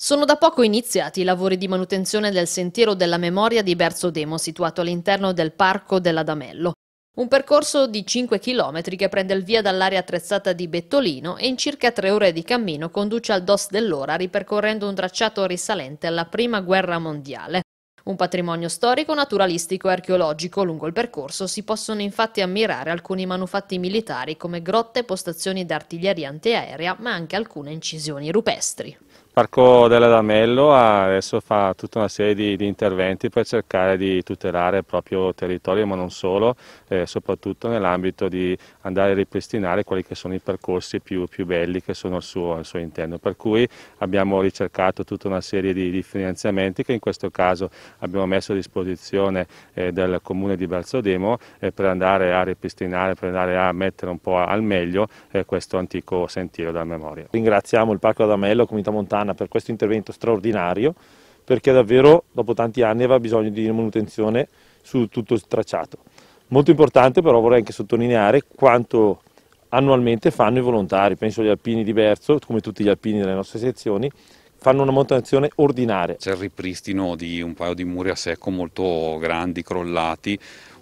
Sono da poco iniziati i lavori di manutenzione del sentiero della memoria di Berzodemo, situato all'interno del parco dell'Adamello. Un percorso di 5 km che prende il via dall'area attrezzata di Bettolino e in circa tre ore di cammino conduce al DOS dell'ora ripercorrendo un tracciato risalente alla Prima Guerra Mondiale. Un patrimonio storico, naturalistico e archeologico lungo il percorso si possono infatti ammirare alcuni manufatti militari come grotte, postazioni d'artiglieria antiaerea, ma anche alcune incisioni rupestri parco dell'Adamello adesso fa tutta una serie di, di, interventi per cercare di tutelare il proprio territorio, ma non solo, eh, soprattutto nell'ambito di andare a ripristinare quelli che sono i percorsi più, più belli che sono al suo, al suo, interno. Per cui abbiamo ricercato tutta una serie di, di finanziamenti che in questo caso abbiamo messo a disposizione eh, del comune di Balzodemo eh, per andare a ripristinare, per andare a mettere un po' al meglio eh, questo antico sentiero della memoria. Ringraziamo il Parco D'Aramello, Comunità Montana Toscana per questo intervento straordinario perché davvero dopo tanti anni aveva bisogno di manutenzione su tutto il tracciato. Molto importante però vorrei anche sottolineare quanto annualmente fanno i volontari, penso agli alpini di Berzo, come tutti gli alpini delle nostre sezioni, fanno una manutenzione ordinaria. C'è il ripristino di un paio di muri a secco molto grandi, crollati,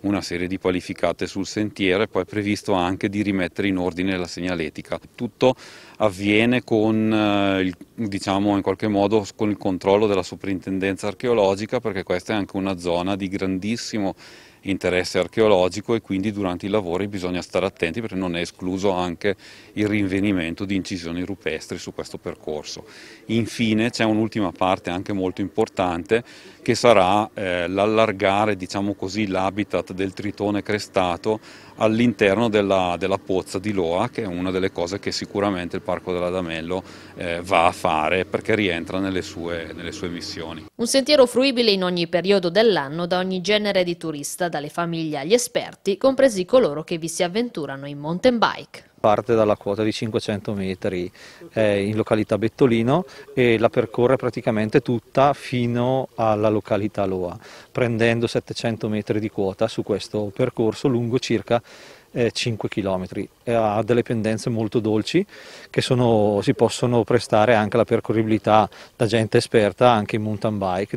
una serie di qualificate sul sentiero e poi è previsto anche di rimettere in ordine la segnaletica. Tutto avviene con, eh, il, diciamo, in qualche modo con il controllo della soprintendenza archeologica perché questa è anche una zona di grandissimo interesse archeologico e quindi durante i lavori bisogna stare attenti perché non è escluso anche il rinvenimento di incisioni rupestri su questo percorso. Infine c'è un'ultima parte anche molto importante che sarà eh, l'allargare diciamo l'habitat del tritone crestato all'interno della, della, pozza di Loa che è una delle cose che sicuramente il Parco dell'Adamello eh, va a fare perché rientra nelle sue, nelle sue missioni. Un sentiero fruibile in ogni periodo dell'anno da ogni genere di turista, dalle famiglie agli esperti, compresi coloro che vi si avventurano in mountain bike. Parte dalla quota di 500 metri eh, in località Bettolino e la percorre praticamente tutta fino alla località Loa, prendendo 700 metri di quota su questo percorso lungo circa 5 eh, km. Ha delle pendenze molto dolci che sono, si possono prestare anche alla percorribilità da gente esperta anche in mountain bike.